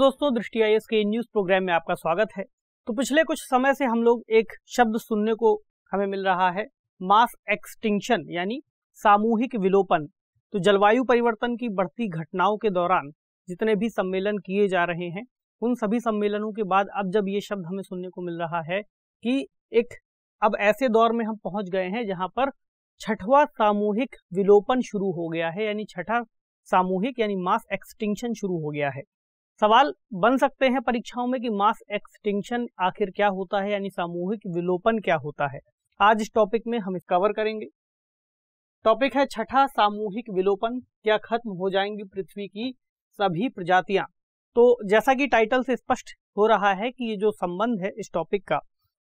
दोस्तों दृष्टि आई के न्यूज प्रोग्राम में आपका स्वागत है तो पिछले कुछ समय से हम लोग एक शब्द सुनने को हमें मिल रहा है मास एक्सटिंक्शन यानी सामूहिक विलोपन तो जलवायु परिवर्तन की बढ़ती घटनाओं के दौरान जितने भी सम्मेलन किए जा रहे हैं उन सभी सम्मेलनों के बाद अब जब ये शब्द हमें सुनने को मिल रहा है कि एक अब ऐसे दौर में हम पहुंच गए हैं जहां पर छठवा सामूहिक विलोपन शुरू हो गया है यानी छठा सामूहिक यानी मास एक्सटिंक्शन शुरू हो गया है सवाल बन सकते हैं परीक्षाओं में कि मास एक्सटिंक्शन आखिर क्या होता है यानी सामूहिक विलोपन क्या होता है आज इस टॉपिक में हम कवर करेंगे टॉपिक है छठा सामूहिक विलोपन क्या खत्म हो जाएंगी पृथ्वी की सभी प्रजातियां तो जैसा कि टाइटल से स्पष्ट हो रहा है कि ये जो संबंध है इस टॉपिक का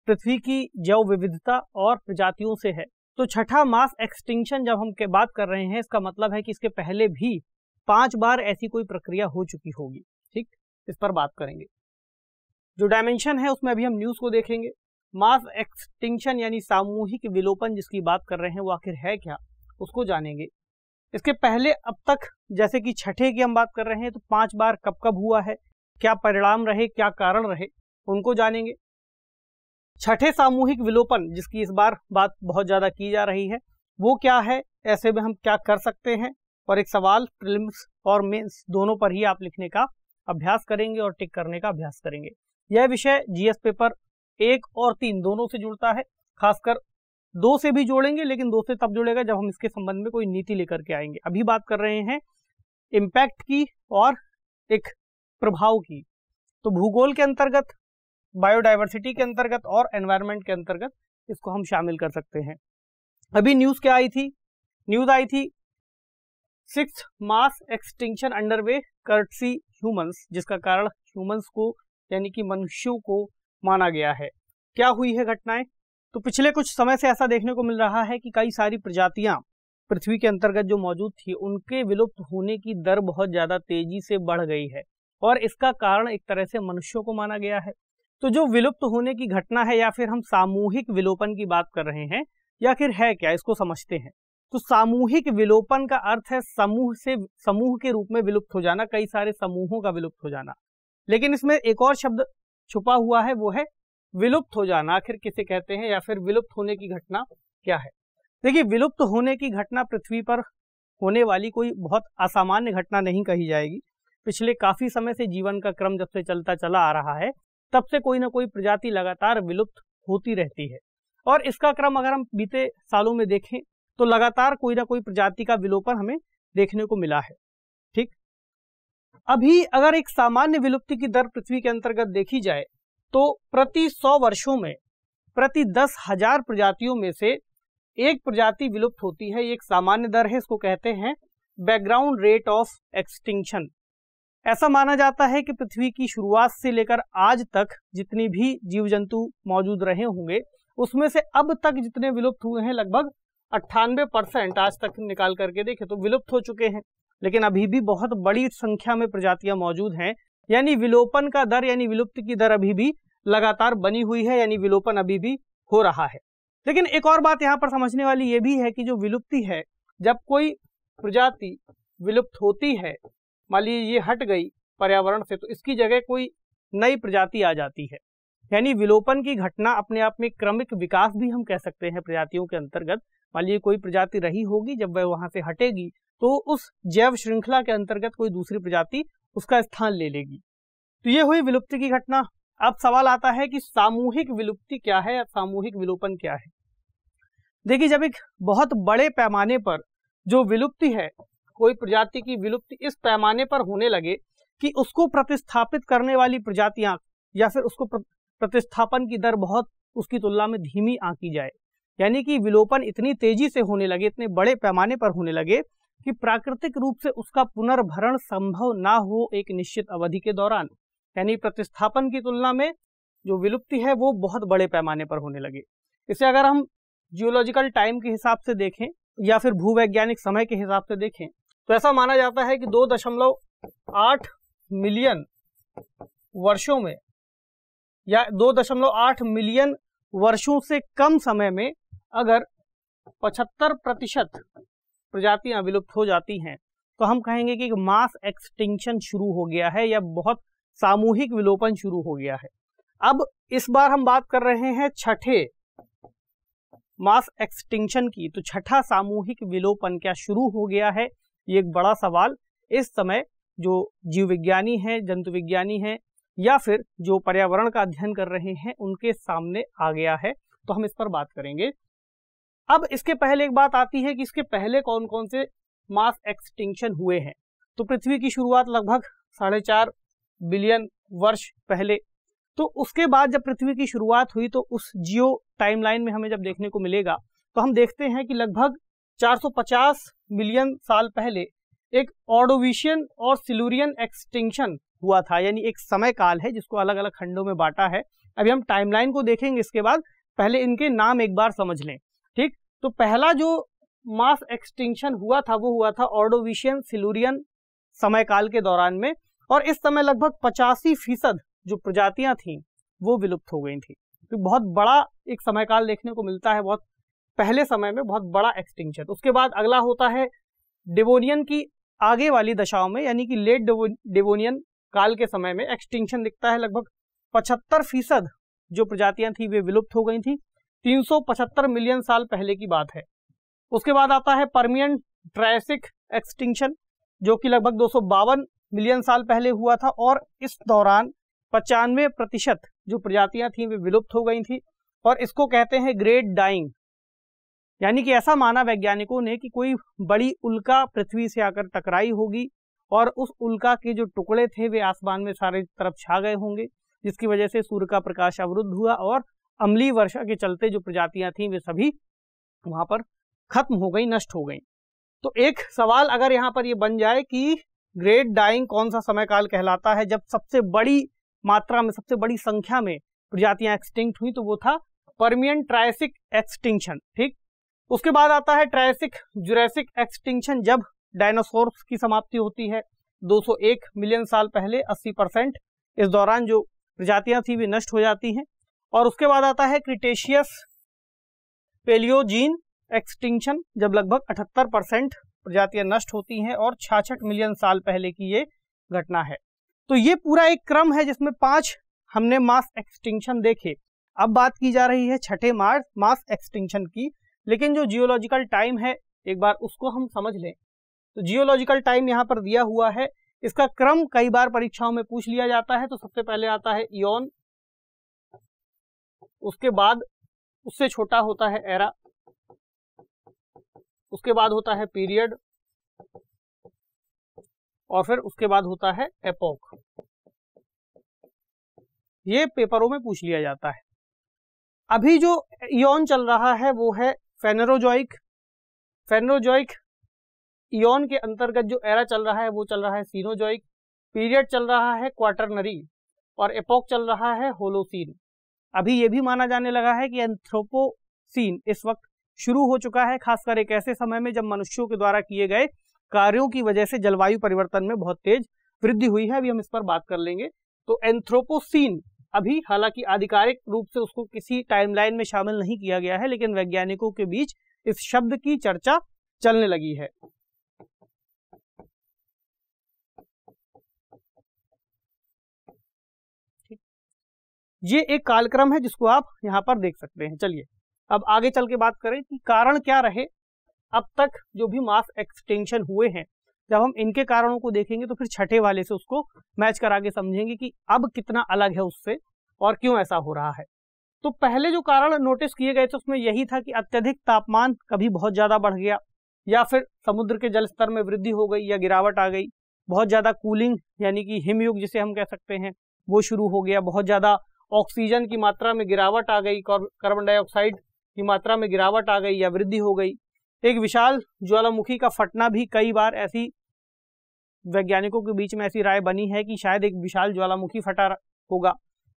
पृथ्वी की जैव विविधता और प्रजातियों से है तो छठा मास एक्सटिंक्शन जब हम के बात कर रहे हैं इसका मतलब है कि इसके पहले भी पांच बार ऐसी कोई प्रक्रिया हो चुकी होगी इस पर बात करेंगे जो डायमेंशन है उसमें अभी हम न्यूज को देखेंगे मास एक्सटिंक्शन यानी सामूहिक विलोपन जिसकी बात कर रहे हैं वो आखिर है क्या उसको जानेंगे इसके पहले अब तक जैसे कि छठे की हम बात कर रहे हैं तो पांच बार कब कब हुआ है क्या परिणाम रहे क्या कारण रहे उनको जानेंगे छठे सामूहिक विलोपन जिसकी इस बार बात बहुत ज्यादा की जा रही है वो क्या है ऐसे में हम क्या कर सकते हैं और एक सवाल प्रिलिम्स और मेंस दोनों पर ही आप लिखने का अभ्यास करेंगे और टिक करने का अभ्यास करेंगे यह विषय जीएस पेपर एक और तीन दोनों से जुड़ता है खासकर दो से भी जोड़ेंगे लेकिन दो से तब जुड़ेगा जब हम इसके संबंध में कोई नीति लेकर के आएंगे अभी बात कर रहे हैं इम्पैक्ट की और एक प्रभाव की तो भूगोल के अंतर्गत बायोडाइवर्सिटी के अंतर्गत और एनवायरमेंट के अंतर्गत इसको हम शामिल कर सकते हैं अभी न्यूज क्या आई थी न्यूज आई थी six mass extinction under way courtesy humans जिसका कारण ह्यूमन्स को यानी कि मनुष्यों को माना गया है क्या हुई है घटनाएं तो पिछले कुछ समय से ऐसा देखने को मिल रहा है कि कई सारी प्रजातियां पृथ्वी के अंतर्गत जो मौजूद थी उनके विलुप्त होने की दर बहुत ज्यादा तेजी से बढ़ गई है और इसका कारण एक तरह से मनुष्यों को माना गया है तो जो विलुप्त होने की घटना है या फिर हम सामूहिक विलोपन की बात कर रहे हैं या फिर है क्या इसको समझते हैं तो सामूहिक विलोपन का अर्थ है समूह से समूह के रूप में विलुप्त हो जाना कई सारे समूहों का विलुप्त हो जाना लेकिन इसमें एक और शब्द छुपा हुआ है वो है विलुप्त हो जाना आखिर किसे कहते हैं या फिर विलुप्त होने की घटना क्या है देखिए विलुप्त होने की घटना पृथ्वी पर होने वाली कोई बहुत असामान्य घटना नहीं कही जाएगी पिछले काफी समय से जीवन का क्रम जब से चलता चला आ रहा है तब से कोई ना कोई प्रजाति लगातार विलुप्त होती रहती है और इसका क्रम अगर हम बीते सालों में देखें तो लगातार कोई ना कोई प्रजाति का विलोपन हमें देखने को मिला है ठीक अभी अगर एक सामान्य विलुप्ति की दर पृथ्वी के अंतर्गत देखी जाए तो प्रति सौ वर्षों में प्रति दस हजार प्रजातियों में से एक प्रजाति विलुप्त होती है एक सामान्य दर है इसको कहते हैं बैकग्राउंड रेट ऑफ एक्सटिंक्शन ऐसा माना जाता है कि पृथ्वी की शुरुआत से लेकर आज तक जितनी भी जीव जंतु मौजूद रहे होंगे उसमें से अब तक जितने विलुप्त हुए हैं लगभग अट्ठानवे परसेंट आज तक निकाल करके देखे तो विलुप्त हो चुके हैं लेकिन अभी भी बहुत बड़ी संख्या में प्रजातियां मौजूद हैं यानी विलोपन का दर यानी विलुप्त की दर अभी भी लगातार बनी हुई है यानी विलोपन अभी भी हो रहा है लेकिन एक और बात यहाँ पर समझने वाली ये भी है कि जो विलुप्ति है जब कोई प्रजाति विलुप्त होती है मान लीजिए ये हट गई पर्यावरण से तो इसकी जगह कोई नई प्रजाति आ जाती है यानी विलोपन की घटना अपने आप में क्रमिक विकास भी हम कह सकते हैं प्रजातियों के अंतर्गत मान लीजिए कोई प्रजाति रही होगी जब वह वहां से हटेगी तो उस जैव श्रृंखला के अंतर्गत कोई दूसरी प्रजाति उसका स्थान ले लेगी तो ये हुई विलुप्ति की घटना अब सवाल आता है कि सामूहिक विलुप्ति क्या है या सामूहिक विलोपन क्या है देखिए जब एक बहुत बड़े पैमाने पर जो विलुप्ति है कोई प्रजाति की विलुप्ति इस पैमाने पर होने लगे कि उसको प्रतिस्थापित करने वाली प्रजातियां या फिर उसको प्रतिस्थापन की दर बहुत उसकी तुलना में धीमी आंकी जाए यानी कि विलोपन इतनी तेजी से होने लगे इतने बड़े पैमाने पर होने लगे कि प्राकृतिक रूप से उसका पुनर्भरण संभव ना हो एक निश्चित अवधि के दौरान यानी प्रतिस्थापन की तुलना में जो विलुप्ति है वो बहुत बड़े पैमाने पर होने लगे इसे अगर हम जियोलॉजिकल टाइम के हिसाब से देखें या फिर भूवैज्ञानिक समय के हिसाब से देखें तो ऐसा माना जाता है कि दो दशमलव आठ मिलियन वर्षों में या दो दशमलव आठ मिलियन वर्षों से कम समय में अगर 75 प्रतिशत प्रजातियां विलुप्त हो जाती हैं तो हम कहेंगे कि मास एक्सटिंक्शन शुरू हो गया है या बहुत सामूहिक विलोपन शुरू हो गया है अब इस बार हम बात कर रहे हैं छठे मास एक्सटिंक्शन की तो छठा सामूहिक विलोपन क्या शुरू हो गया है ये एक बड़ा सवाल इस समय जो जीव विज्ञानी है जंतु विज्ञानी है या फिर जो पर्यावरण का अध्ययन कर रहे हैं उनके सामने आ गया है तो हम इस पर बात करेंगे अब इसके पहले एक बात आती है कि इसके पहले कौन कौन से मास एक्सटिंक्शन हुए हैं तो पृथ्वी की शुरुआत लगभग साढ़े चार बिलियन वर्ष पहले तो उसके बाद जब पृथ्वी की शुरुआत हुई तो उस जियो टाइमलाइन में हमें जब देखने को मिलेगा तो हम देखते हैं कि लगभग 450 मिलियन साल पहले एक ऑडोविशियन और सिलूरियन एक्सटिंक्शन हुआ था यानी एक समय काल है जिसको अलग अलग खंडों में बांटा है अभी हम टाइमलाइन को देखेंगे इसके बाद पहले इनके नाम एक बार समझ लें तो पहला जो मास एक्सटिंक्शन हुआ था वो हुआ था ऑर्डोविशियन सिलूरियन समय काल के दौरान में और इस समय लगभग पचासी फीसद जो प्रजातियां थी वो विलुप्त हो गई थी तो बहुत बड़ा एक समय काल देखने को मिलता है बहुत पहले समय में बहुत बड़ा एक्सटिंक्शन उसके बाद अगला होता है डिवोनियन की आगे वाली दशाओं में यानी कि लेट डिवोनियन काल के समय में एक्सटिंक्शन दिखता है लगभग पचहत्तर फीसद जो प्रजातियां थी वे विलुप्त हो गई थी 375 मिलियन साल पहले की बात है उसके बाद आता है परमियन ट्रैसिक एक्सटिंक्शन जो कि लगभग दो मिलियन साल पहले हुआ था और इस दौरान पचानवे प्रतिशत जो प्रजातियां थी वे विलुप्त हो गई थी और इसको कहते हैं ग्रेट डाइंग यानी कि ऐसा माना वैज्ञानिकों ने कि कोई बड़ी उल्का पृथ्वी से आकर टकराई होगी और उस उल्का के जो टुकड़े थे वे आसमान में सारे तरफ छा गए होंगे जिसकी वजह से सूर्य का प्रकाश अवरुद्ध हुआ और अमली वर्षा के चलते जो प्रजातियां थी वे सभी वहां पर खत्म हो गई नष्ट हो गई तो एक सवाल अगर यहाँ पर ये बन जाए कि ग्रेट डाइंग कौन सा समय काल कहलाता है जब सबसे बड़ी मात्रा में सबसे बड़ी संख्या में प्रजातियां एक्सटिंक्ट हुई तो वो था परमियन ट्रायसिक एक्सटिंक्शन ठीक उसके बाद आता है ट्रायसिक जुरैसिक एक्सटिंक्शन जब डायनासोर की समाप्ति होती है 201 मिलियन साल पहले 80 परसेंट इस दौरान जो प्रजातियां थी वे नष्ट हो जाती हैं और उसके बाद आता है क्रिटेशियस पेलियोजीन एक्सटिंक्शन जब लगभग 78 परसेंट प्रजातियां नष्ट होती हैं और छाछठ मिलियन साल पहले की ये घटना है तो ये पूरा एक क्रम है जिसमें पांच हमने मास एक्सटिंक्शन देखे अब बात की जा रही है छठे मार्च मास एक्सटिंक्शन की लेकिन जो जियोलॉजिकल टाइम है एक बार उसको हम समझ लें तो जियोलॉजिकल टाइम यहाँ पर दिया हुआ है इसका क्रम कई बार परीक्षाओं में पूछ लिया जाता है तो सबसे पहले आता है इन उसके बाद उससे छोटा होता है एरा उसके बाद होता है पीरियड और फिर उसके बाद होता है एपोक ये पेपरों में पूछ लिया जाता है अभी जो योन चल रहा है वो है फेनरोजॉइक फेनरोजॉइक योन के अंतर्गत जो एरा चल रहा है वो चल रहा है सीनोजॉइक पीरियड चल रहा है क्वार्टरनरी और एपोक चल रहा है होलोसीन अभी ये भी माना जाने लगा है कि एंथ्रोपोसीन इस वक्त शुरू हो चुका है खासकर एक ऐसे समय में जब मनुष्यों के द्वारा किए गए कार्यों की वजह से जलवायु परिवर्तन में बहुत तेज वृद्धि हुई है अभी हम इस पर बात कर लेंगे तो एंथ्रोपोसीन अभी हालांकि आधिकारिक रूप से उसको किसी टाइमलाइन में शामिल नहीं किया गया है लेकिन वैज्ञानिकों के बीच इस शब्द की चर्चा चलने लगी है ये एक कालक्रम है जिसको आप यहाँ पर देख सकते हैं चलिए अब आगे चल के बात करें कि कारण क्या रहे अब तक जो भी मास एक्सटेंशन हुए हैं जब हम इनके कारणों को देखेंगे तो फिर छठे वाले से उसको मैच करा के समझेंगे कि अब कितना अलग है उससे और क्यों ऐसा हो रहा है तो पहले जो कारण नोटिस किए गए थे उसमें यही था कि अत्यधिक तापमान कभी बहुत ज्यादा बढ़ गया या फिर समुद्र के जल स्तर में वृद्धि हो गई या गिरावट आ गई बहुत ज्यादा कूलिंग यानी कि हिमयुग जिसे हम कह सकते हैं वो शुरू हो गया बहुत ज्यादा ऑक्सीजन की मात्रा में गिरावट आ गई कार्बन डाइऑक्साइड की मात्रा में गिरावट आ गई या वृद्धि हो गई एक विशाल ज्वालामुखी का फटना भी कई बार ऐसी वैज्ञानिकों के बीच में ऐसी राय बनी है कि शायद एक विशाल ज्वालामुखी फटा होगा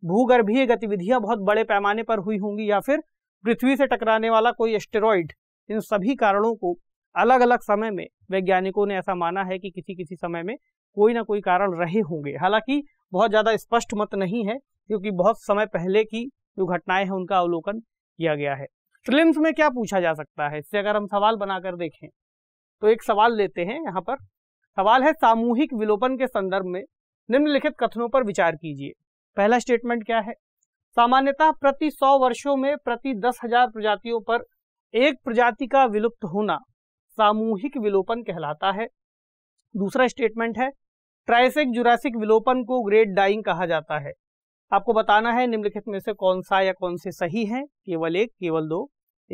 भूगर्भीय गतिविधियां बहुत बड़े पैमाने पर हुई होंगी या फिर पृथ्वी से टकराने वाला कोई एस्टेरॉइड इन सभी कारणों को अलग अलग समय में वैज्ञानिकों ने ऐसा माना है कि किसी किसी समय में कोई ना कोई कारण रहे होंगे हालांकि बहुत ज्यादा स्पष्ट मत नहीं है क्योंकि बहुत समय पहले की जो घटनाएं हैं उनका अवलोकन किया गया है फिल्म में क्या पूछा जा सकता है इससे अगर हम सवाल बनाकर देखें तो एक सवाल लेते हैं यहाँ पर सवाल है सामूहिक विलोपन के संदर्भ में निम्नलिखित कथनों पर विचार कीजिए पहला स्टेटमेंट क्या है सामान्यतः प्रति सौ वर्षों में प्रति दस हजार प्रजातियों पर एक प्रजाति का विलुप्त होना सामूहिक विलोपन कहलाता है दूसरा स्टेटमेंट है ट्राइसिक जुरासिक विलोपन को ग्रेट डाइंग कहा जाता है आपको बताना है निम्नलिखित में से कौन सा या कौन से सही है केवल एक केवल दो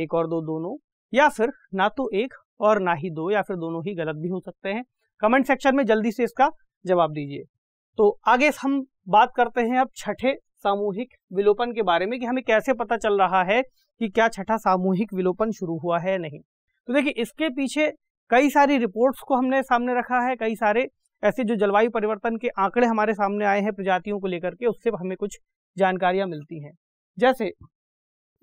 एक और दो दोनों या फिर ना तो एक और ना ही दो या फिर दोनों ही गलत भी हो सकते हैं कमेंट सेक्शन में जल्दी से इसका जवाब दीजिए तो आगे हम बात करते हैं अब छठे सामूहिक विलोपन के बारे में कि हमें कैसे पता चल रहा है कि क्या छठा सामूहिक विलोपन शुरू हुआ है नहीं तो देखिए इसके पीछे कई सारी रिपोर्ट्स को हमने सामने रखा है कई सारे ऐसे जो जलवायु परिवर्तन के आंकड़े हमारे सामने आए हैं प्रजातियों को लेकर के उससे हमें कुछ जानकारियां मिलती हैं जैसे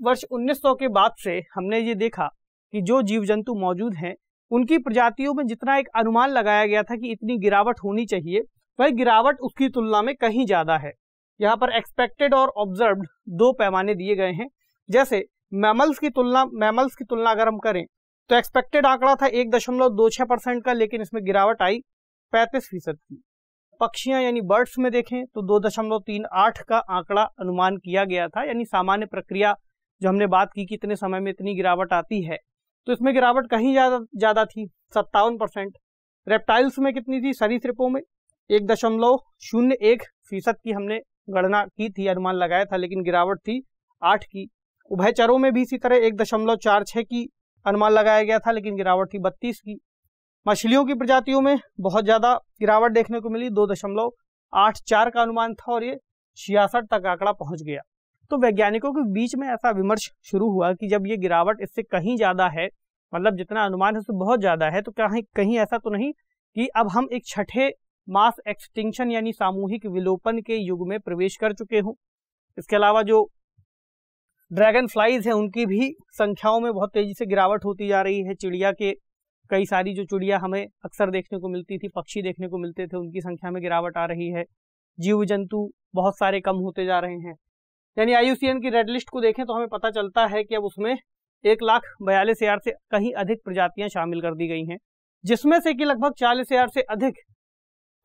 वर्ष 1900 के बाद से हमने ये देखा कि जो जीव जंतु मौजूद हैं उनकी प्रजातियों में जितना एक अनुमान लगाया गया था कि इतनी गिरावट होनी चाहिए वह गिरावट उसकी तुलना में कहीं ज़्यादा है यहाँ पर एक्सपेक्टेड और ऑब्जर्व दो पैमाने दिए गए हैं जैसे मैमल्स की तुलना मैमल्स की तुलना अगर हम करें तो एक्सपेक्टेड आंकड़ा था एक दशमलव दो छह परसेंट का लेकिन इसमें गिरावट आई पैंतीस फीसद थी पक्षियां यानी बर्ड्स में देखें तो दो दशमलव तीन आठ का आंकड़ा अनुमान किया गया था यानी सामान्य प्रक्रिया जो हमने बात की कि इतने समय में इतनी गिरावट आती है तो इसमें गिरावट कहीं ज़्यादा ज़्यादा थी सत्तावन परसेंट रेप्टाइल्स में कितनी थी सरीसृपों में एक दशमलव शून्य एक फीसद की हमने गणना की थी अनुमान लगाया था लेकिन गिरावट थी आठ की उभयचरों में भी इसी तरह एक दशमलव चार छः की अनुमान लगाया गया था लेकिन गिरावट थी बत्तीस की मछलियों की प्रजातियों में बहुत ज़्यादा गिरावट देखने को मिली दो दशमलव आठ चार का अनुमान था और ये छियासठ तक आंकड़ा पहुंच गया तो वैज्ञानिकों के बीच में ऐसा विमर्श शुरू हुआ कि जब ये गिरावट इससे कहीं ज़्यादा है मतलब जितना अनुमान है उससे बहुत ज़्यादा है तो कहीं कहीं ऐसा तो नहीं कि अब हम एक छठे मास एक्सटिंक्शन यानी सामूहिक विलोपन के युग में प्रवेश कर चुके हों इसके अलावा जो ड्रैगन फ्लाइज है उनकी भी संख्याओं में बहुत तेजी से गिरावट होती जा रही है चिड़िया के कई सारी जो चुड़िया हमें अक्सर देखने को मिलती थी पक्षी देखने को मिलते थे उनकी संख्या में गिरावट आ रही है जीव जंतु बहुत सारे कम होते जा रहे हैं यानी आई की रेड लिस्ट को देखें तो हमें पता चलता है कि अब उसमें एक लाख बयालीस हजार से कहीं अधिक प्रजातियां शामिल कर दी गई हैं जिसमें से कि लगभग चालीस हजार से अधिक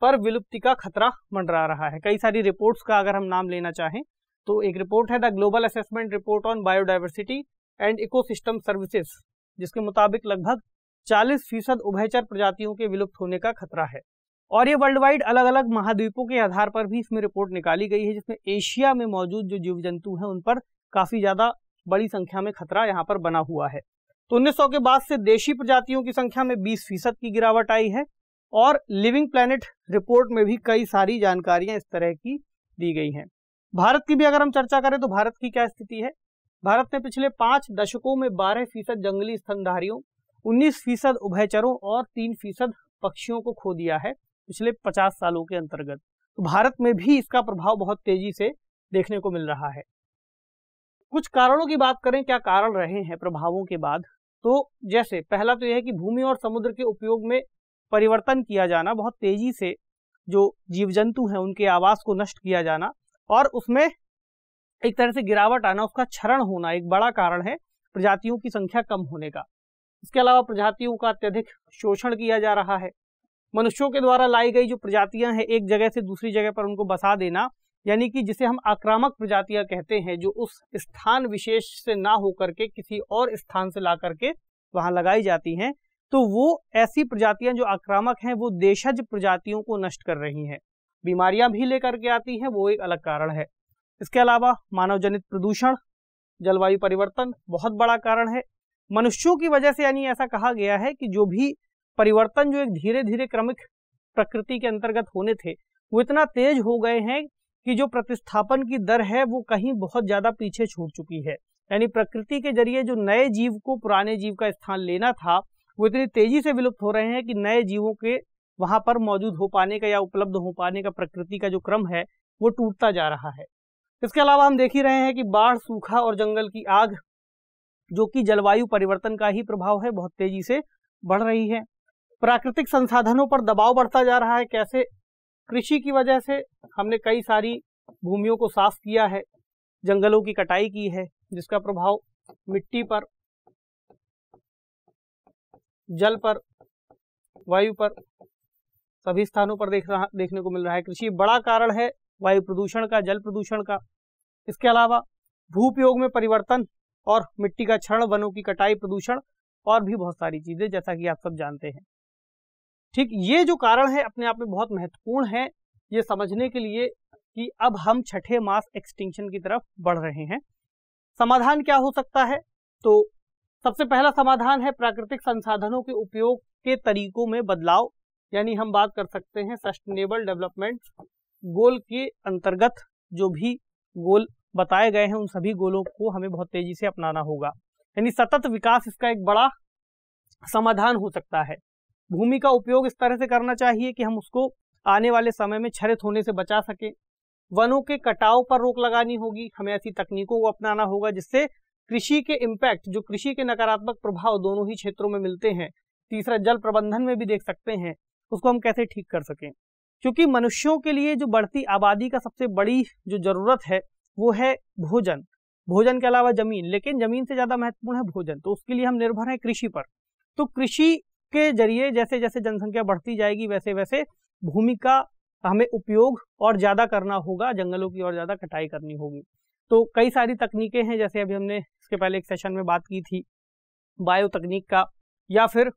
पर विलुप्ति का खतरा मंडरा रहा है कई सारी रिपोर्ट्स का अगर हम नाम लेना चाहें तो एक रिपोर्ट है the global assessment report on biodiversity and ecosystem services जिसके मुताबिक लगभग चालीस फीसद उभयचर प्रजातियों के विलुप्त होने का खतरा है और ये वर्ल्ड वाइड अलग अलग महाद्वीपों के आधार पर भी इसमें रिपोर्ट निकाली गई है जिसमें एशिया में मौजूद जो जीव जंतु हैं उन पर काफी ज्यादा बड़ी संख्या में खतरा यहाँ पर बना हुआ है तो उन्नीस के बाद से देशी प्रजातियों की संख्या में बीस फीसद की गिरावट आई है और लिविंग प्लैनेट रिपोर्ट में भी कई सारी जानकारियां इस तरह की दी गई हैं भारत की भी अगर हम चर्चा करें तो भारत की क्या स्थिति है भारत ने पिछले पांच दशकों में बारह फीसद जंगली स्तनधारियों 19 फीसद उभयचरों और 3 फीसद पक्षियों को खो दिया है पिछले 50 सालों के अंतर्गत तो भारत में भी इसका प्रभाव बहुत तेजी से देखने को मिल रहा है कुछ कारणों की बात करें क्या कारण रहे हैं प्रभावों के बाद तो जैसे पहला तो यह है कि भूमि और समुद्र के उपयोग में परिवर्तन किया जाना बहुत तेजी से जो जीव जंतु हैं उनके आवास को नष्ट किया जाना और उसमें एक तरह से गिरावट आना उसका क्षरण होना एक बड़ा कारण है प्रजातियों की संख्या कम होने का इसके अलावा प्रजातियों का अत्यधिक शोषण किया जा रहा है मनुष्यों के द्वारा लाई गई जो प्रजातियां हैं एक जगह से दूसरी जगह पर उनको बसा देना यानी कि जिसे हम आक्रामक प्रजातियां कहते हैं जो उस स्थान विशेष से ना होकर के किसी और स्थान से ला करके वहां लगाई जाती हैं तो वो ऐसी प्रजातियां जो आक्रामक हैं वो देशज प्रजातियों को नष्ट कर रही हैं बीमारियां भी लेकर के आती हैं वो एक अलग कारण है इसके अलावा मानव जनित प्रदूषण जलवायु परिवर्तन बहुत बड़ा कारण है मनुष्यों की वजह से यानी ऐसा कहा गया है कि जो भी परिवर्तन जो एक धीरे धीरे क्रमिक प्रकृति के अंतर्गत होने थे वो इतना तेज हो गए हैं कि जो प्रतिस्थापन की दर है वो कहीं बहुत ज्यादा पीछे छूट चुकी है यानी प्रकृति के जरिए जो नए जीव को पुराने जीव का स्थान लेना था वो इतनी तेजी से विलुप्त हो रहे हैं कि नए जीवों के वहां पर मौजूद हो पाने का या उपलब्ध हो पाने का प्रकृति का जो क्रम है वो टूटता जा रहा है इसके अलावा हम देख ही रहे हैं कि बाढ़ सूखा और जंगल की आग जो कि जलवायु परिवर्तन का ही प्रभाव है बहुत तेजी से बढ़ रही है प्राकृतिक संसाधनों पर दबाव बढ़ता जा रहा है कैसे कृषि की वजह से हमने कई सारी भूमियों को साफ किया है जंगलों की कटाई की है जिसका प्रभाव मिट्टी पर जल पर वायु पर सभी स्थानों पर देख रहा देखने को मिल रहा है कृषि बड़ा कारण है वायु प्रदूषण का जल प्रदूषण का इसके अलावा भूपयोग में परिवर्तन और मिट्टी का क्षरण वनों की कटाई प्रदूषण और भी बहुत सारी चीजें जैसा कि आप सब जानते हैं ठीक ये जो कारण है अपने आप में बहुत महत्वपूर्ण है ये समझने के लिए कि अब हम छठे मास एक्सटिंक्शन की तरफ बढ़ रहे हैं समाधान क्या हो सकता है तो सबसे पहला समाधान है प्राकृतिक संसाधनों के उपयोग के तरीकों में बदलाव यानी हम बात कर सकते हैं सस्टेनेबल डेवलपमेंट गोल के अंतर्गत जो भी गोल बताए गए हैं उन सभी गोलों को हमें बहुत तेजी से अपनाना होगा यानी सतत विकास इसका एक बड़ा समाधान हो सकता है भूमि का उपयोग इस तरह से करना चाहिए कि हम उसको आने वाले समय में क्षरित होने से बचा सकें वनों के कटाव पर रोक लगानी होगी हमें ऐसी तकनीकों को अपनाना होगा जिससे कृषि के इम्पैक्ट जो कृषि के नकारात्मक प्रभाव दोनों ही क्षेत्रों में मिलते हैं तीसरा जल प्रबंधन में भी देख सकते हैं उसको हम कैसे ठीक कर सकें क्योंकि मनुष्यों के लिए जो बढ़ती आबादी का सबसे बड़ी जो जरूरत है वो है भोजन भोजन के अलावा जमीन लेकिन जमीन से ज्यादा महत्वपूर्ण है भोजन तो उसके लिए हम निर्भर है कृषि पर तो कृषि के जरिए जैसे जैसे जनसंख्या बढ़ती जाएगी वैसे वैसे भूमि का हमें उपयोग और ज्यादा करना होगा जंगलों की और ज्यादा कटाई करनी होगी तो कई सारी तकनीकें हैं जैसे अभी हमने इसके पहले एक सेशन में बात की थी बायो तकनीक का या फिर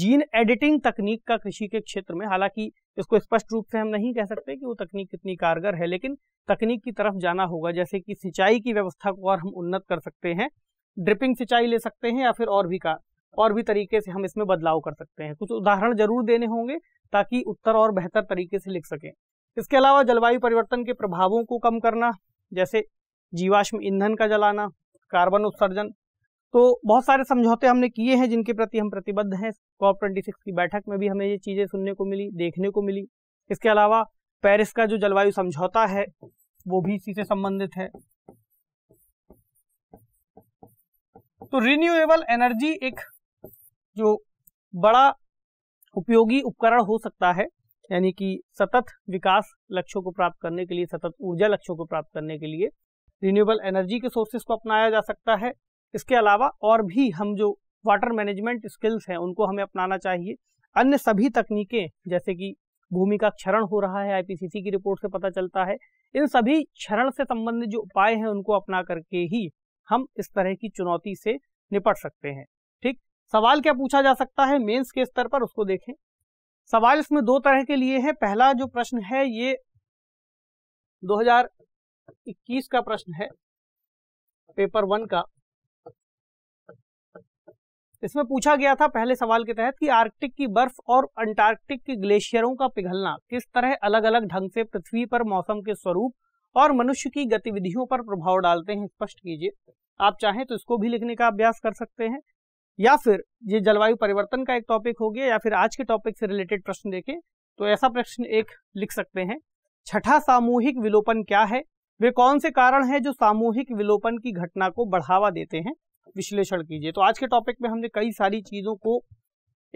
जीन एडिटिंग तकनीक का कृषि के क्षेत्र में हालांकि इसको स्पष्ट रूप से हम नहीं कह सकते कि वो तकनीक कितनी कारगर है लेकिन तकनीक की तरफ जाना होगा जैसे कि सिंचाई की व्यवस्था को और हम उन्नत कर सकते हैं ड्रिपिंग सिंचाई ले सकते हैं या फिर और भी का और भी तरीके से हम इसमें बदलाव कर सकते हैं कुछ उदाहरण जरूर देने होंगे ताकि उत्तर और बेहतर तरीके से लिख सकें इसके अलावा जलवायु परिवर्तन के प्रभावों को कम करना जैसे जीवाश्म ईंधन का जलाना कार्बन उत्सर्जन तो बहुत सारे समझौते हमने किए हैं जिनके प्रति हम प्रतिबद्ध हैं कॉप ट्वेंटी सिक्स की बैठक में भी हमें ये चीजें सुनने को मिली देखने को मिली इसके अलावा पेरिस का जो जलवायु समझौता है वो भी इसी से संबंधित है तो रिन्यूएबल एनर्जी एक जो बड़ा उपयोगी उपकरण हो सकता है यानी कि सतत विकास लक्ष्यों को प्राप्त करने के लिए सतत ऊर्जा लक्ष्यों को प्राप्त करने के लिए रिन्यूएबल एनर्जी के सोर्सेज को अपनाया जा सकता है इसके अलावा और भी हम जो वाटर मैनेजमेंट स्किल्स हैं उनको हमें अपनाना चाहिए अन्य सभी तकनीकें जैसे कि भूमि का क्षरण हो रहा है आईपीसीसी की रिपोर्ट से पता चलता है इन सभी क्षरण से संबंधित जो उपाय हैं उनको अपना करके ही हम इस तरह की चुनौती से निपट सकते हैं ठीक सवाल क्या पूछा जा सकता है मेंस के स्तर पर उसको देखें सवाल इसमें दो तरह के लिए है पहला जो प्रश्न है ये 2021 का प्रश्न है पेपर वन का इसमें पूछा गया था पहले सवाल के तहत कि आर्कटिक की बर्फ और अंटार्कटिक के ग्लेशियरों का पिघलना किस तरह अलग अलग ढंग से पृथ्वी पर मौसम के स्वरूप और मनुष्य की गतिविधियों पर प्रभाव डालते हैं स्पष्ट कीजिए आप चाहें तो इसको भी लिखने का अभ्यास कर सकते हैं या फिर ये जलवायु परिवर्तन का एक टॉपिक हो गया या फिर आज के टॉपिक से रिलेटेड प्रश्न देखें तो ऐसा प्रश्न एक लिख सकते हैं छठा सामूहिक विलोपन क्या है वे कौन से कारण हैं जो सामूहिक विलोपन की घटना को बढ़ावा देते हैं विश्लेषण कीजिए तो आज के टॉपिक में हमने कई सारी चीज़ों को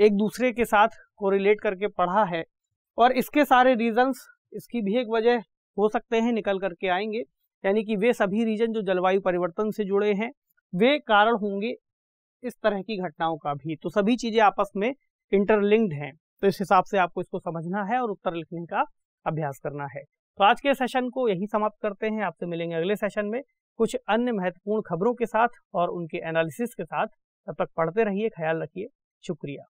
एक दूसरे के साथ कोरिलेट करके पढ़ा है और इसके सारे रीजंस इसकी भी एक वजह हो सकते हैं निकल करके आएंगे यानी कि वे सभी रीजन जो जलवायु परिवर्तन से जुड़े हैं वे कारण होंगे इस तरह की घटनाओं का भी तो सभी चीज़ें आपस में इंटरलिंक्ड हैं तो इस हिसाब से आपको इसको समझना है और उत्तर लिखने का अभ्यास करना है तो आज के सेशन को यही समाप्त करते हैं आपसे मिलेंगे अगले सेशन में कुछ अन्य महत्वपूर्ण खबरों के साथ और उनके एनालिसिस के साथ तब तक पढ़ते रहिए ख्याल रखिए शुक्रिया